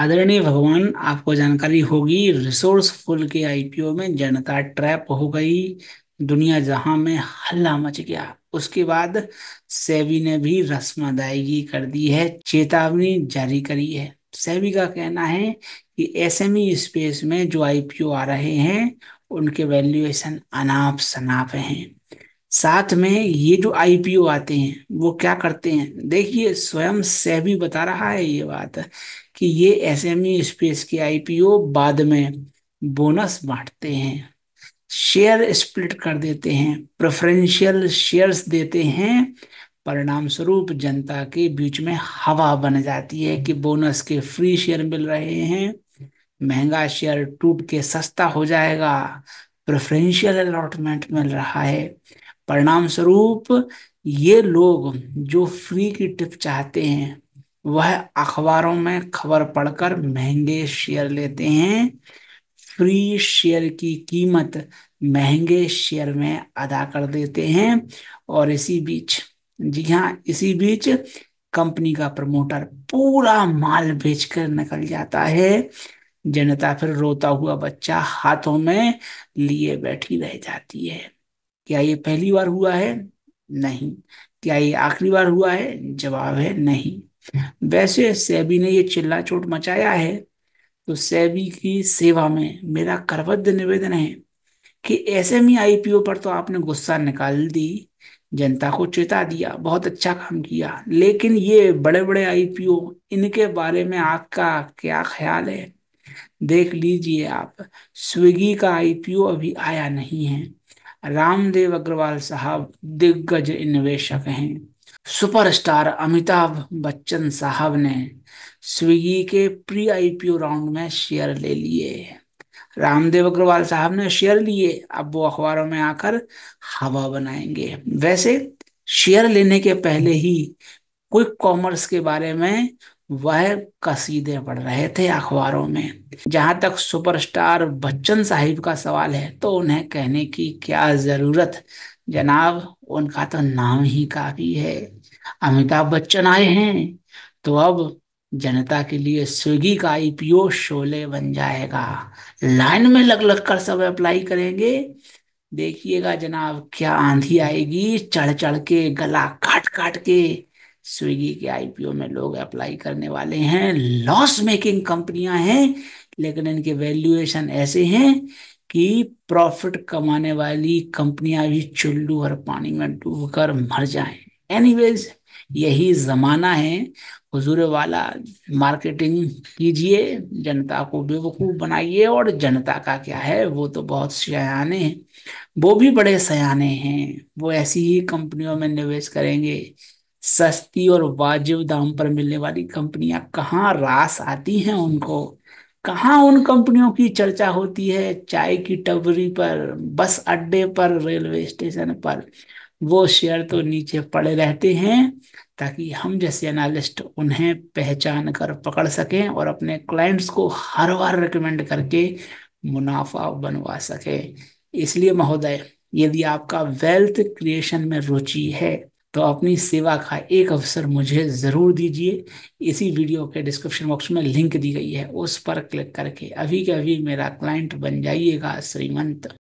आदरणीय भगवान आपको जानकारी होगी रिसोर्सफुल के आईपीओ में जनता ट्रैप हो गई दुनिया जहां में हल्ला मच गया उसके बाद सेबी ने भी रस्म अदायगी कर दी है चेतावनी जारी करी है सेबी का कहना है कि एसएमई स्पेस e में जो आईपीओ आ रहे हैं उनके वैल्यूएशन अनाप शनाप हैं साथ में ये जो आईपीओ आते हैं वो क्या करते हैं देखिए स्वयं सेबी बता रहा है ये बात कि ये एसएमई स्पेस e के आईपीओ बाद में बोनस बांटते हैं शेयर स्प्लिट कर देते हैं प्रेफरेंशियल शेयर्स देते हैं परिणाम स्वरूप जनता के बीच में हवा बन जाती है कि बोनस के फ्री शेयर मिल रहे हैं महंगा शेयर टूट के सस्ता हो जाएगा प्रेफरेंशियल अलॉटमेंट मिल रहा है परिणाम स्वरूप ये लोग जो फ्री की टिप चाहते हैं वह अखबारों में खबर पढ़कर महंगे शेयर लेते हैं फ्री शेयर की कीमत महंगे शेयर में अदा कर देते हैं और इसी बीच जी हाँ इसी बीच कंपनी का प्रमोटर पूरा माल बेचकर निकल जाता है जनता फिर रोता हुआ बच्चा हाथों में लिए बैठी रह जाती है क्या ये पहली बार हुआ है नहीं क्या ये आखिरी बार हुआ है जवाब है नहीं वैसे सेबी ने ये चिल्ला चोट मचाया है तो सेबी की सेवा में मेरा करबद्ध निवेदन है कि ऐसे में आईपीओ आई पी ओ पर तो आपने गुस्सा निकाल दी जनता को चेता दिया बहुत अच्छा काम किया लेकिन ये बड़े बड़े आई पी ओ इनके बारे में आपका क्या ख्याल है देख लीजिए आप स्विगी का आई पी ओ अभी आया नहीं है रामदेव अग्रवाल साहब दिग्गज निवेशक हैं सुपरस्टार अमिताभ बच्चन साहब ने स्विगी के प्री आईपीओ राउंड में शेयर ले लिए रामदेव अग्रवाल साहब ने शेयर लिए अब वो अखबारों में आकर हवा बनाएंगे वैसे शेयर लेने के पहले ही क्विक कॉमर्स के बारे में वह कसीदे पढ़ रहे थे अखबारों में जहां तक सुपरस्टार बच्चन साहिब का सवाल है तो उन्हें कहने की क्या जरूरत जनाब उनका तो नाम ही काफी है अमिताभ बच्चन आए हैं तो अब जनता के लिए स्विगी का आईपीओ शोले बन जाएगा लाइन में लग लग कर सब अप्लाई करेंगे देखिएगा जनाब क्या आंधी आएगी चढ़ चढ़ के गला काट काट के स्विगी के आईपीओ में लोग अप्लाई करने वाले हैं लॉस मेकिंग कंपनियां हैं लेकिन इनके वैल्यूएशन ऐसे हैं कि प्रॉफिट कमाने वाली कंपनियां भी चुल्लू और पानी में डूबकर मर जाएं एनीवेज यही ज़माना है हजूर वाला मार्केटिंग कीजिए जनता को बेवकूफ़ बनाइए और जनता का क्या है वो तो बहुत सयाने हैं वो भी बड़े सयाने हैं वो ऐसी ही कंपनियों में निवेश करेंगे सस्ती और वाजिब दाम पर मिलने वाली कंपनियां कहाँ रास आती हैं उनको कहाँ उन कंपनियों की चर्चा होती है चाय की टबरी पर बस अड्डे पर रेलवे स्टेशन पर वो शेयर तो नीचे पड़े रहते हैं ताकि हम जैसे एनालिस्ट उन्हें पहचान कर पकड़ सकें और अपने क्लाइंट्स को हर बार रिकमेंड करके मुनाफा बनवा सकें इसलिए महोदय यदि आपका वेल्थ क्रिएशन में रुचि है तो अपनी सेवा का एक अवसर मुझे ज़रूर दीजिए इसी वीडियो के डिस्क्रिप्शन बॉक्स में लिंक दी गई है उस पर क्लिक करके अभी के अभी मेरा क्लाइंट बन जाइएगा श्रीमंत